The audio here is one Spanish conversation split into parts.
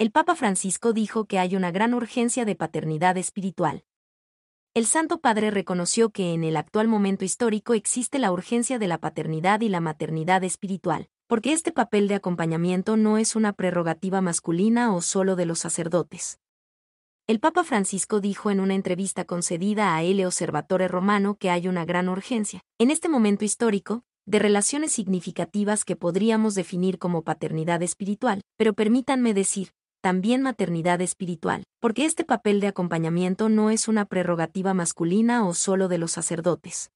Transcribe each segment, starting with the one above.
el Papa Francisco dijo que hay una gran urgencia de paternidad espiritual. El Santo Padre reconoció que en el actual momento histórico existe la urgencia de la paternidad y la maternidad espiritual, porque este papel de acompañamiento no es una prerrogativa masculina o solo de los sacerdotes. El Papa Francisco dijo en una entrevista concedida a El Observatore Romano que hay una gran urgencia, en este momento histórico, de relaciones significativas que podríamos definir como paternidad espiritual, pero permítanme decir, también maternidad espiritual, porque este papel de acompañamiento no es una prerrogativa masculina o solo de los sacerdotes.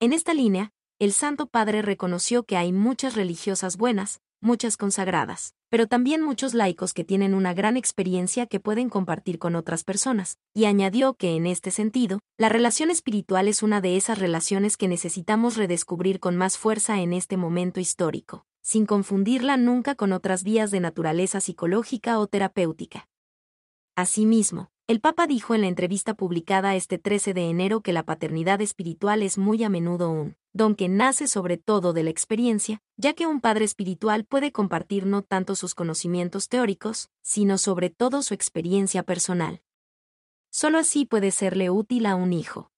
En esta línea, el Santo Padre reconoció que hay muchas religiosas buenas, muchas consagradas, pero también muchos laicos que tienen una gran experiencia que pueden compartir con otras personas, y añadió que en este sentido, la relación espiritual es una de esas relaciones que necesitamos redescubrir con más fuerza en este momento histórico sin confundirla nunca con otras vías de naturaleza psicológica o terapéutica. Asimismo, el Papa dijo en la entrevista publicada este 13 de enero que la paternidad espiritual es muy a menudo un don que nace sobre todo de la experiencia, ya que un padre espiritual puede compartir no tanto sus conocimientos teóricos, sino sobre todo su experiencia personal. Solo así puede serle útil a un hijo.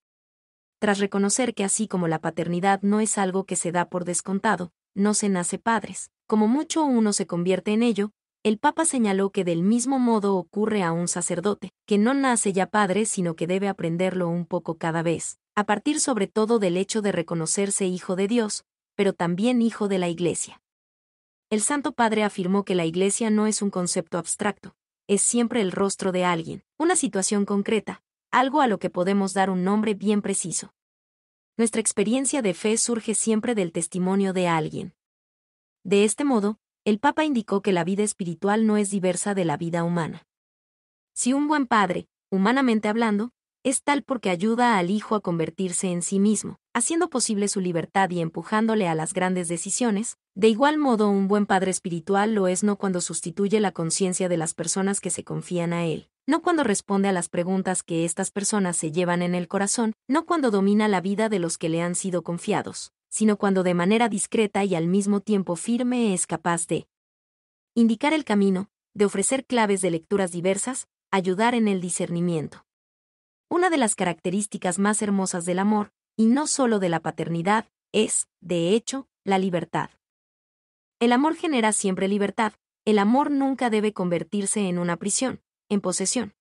Tras reconocer que así como la paternidad no es algo que se da por descontado, no se nace padres, como mucho uno se convierte en ello, el Papa señaló que del mismo modo ocurre a un sacerdote, que no nace ya padre sino que debe aprenderlo un poco cada vez, a partir sobre todo del hecho de reconocerse hijo de Dios, pero también hijo de la Iglesia. El Santo Padre afirmó que la Iglesia no es un concepto abstracto, es siempre el rostro de alguien, una situación concreta, algo a lo que podemos dar un nombre bien preciso nuestra experiencia de fe surge siempre del testimonio de alguien. De este modo, el Papa indicó que la vida espiritual no es diversa de la vida humana. Si un buen padre, humanamente hablando, es tal porque ayuda al hijo a convertirse en sí mismo, haciendo posible su libertad y empujándole a las grandes decisiones, de igual modo un buen padre espiritual lo es no cuando sustituye la conciencia de las personas que se confían a él no cuando responde a las preguntas que estas personas se llevan en el corazón, no cuando domina la vida de los que le han sido confiados, sino cuando de manera discreta y al mismo tiempo firme es capaz de indicar el camino, de ofrecer claves de lecturas diversas, ayudar en el discernimiento. Una de las características más hermosas del amor, y no solo de la paternidad, es, de hecho, la libertad. El amor genera siempre libertad, el amor nunca debe convertirse en una prisión, en posesión.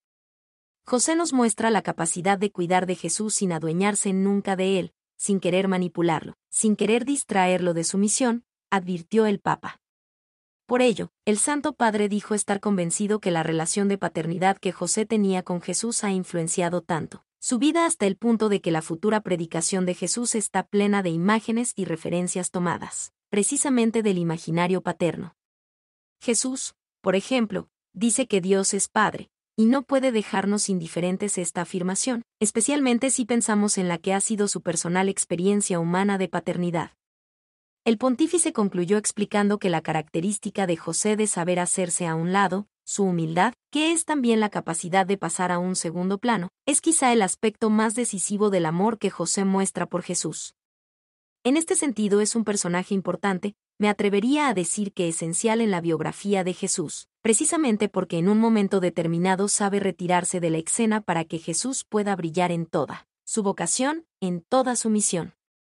José nos muestra la capacidad de cuidar de Jesús sin adueñarse nunca de él, sin querer manipularlo, sin querer distraerlo de su misión, advirtió el Papa. Por ello, el Santo Padre dijo estar convencido que la relación de paternidad que José tenía con Jesús ha influenciado tanto su vida hasta el punto de que la futura predicación de Jesús está plena de imágenes y referencias tomadas, precisamente del imaginario paterno. Jesús, por ejemplo, dice que Dios es Padre, y no puede dejarnos indiferentes esta afirmación, especialmente si pensamos en la que ha sido su personal experiencia humana de paternidad. El pontífice concluyó explicando que la característica de José de saber hacerse a un lado, su humildad, que es también la capacidad de pasar a un segundo plano, es quizá el aspecto más decisivo del amor que José muestra por Jesús. En este sentido es un personaje importante, me atrevería a decir que esencial en la biografía de Jesús, precisamente porque en un momento determinado sabe retirarse de la escena para que Jesús pueda brillar en toda su vocación, en toda su misión.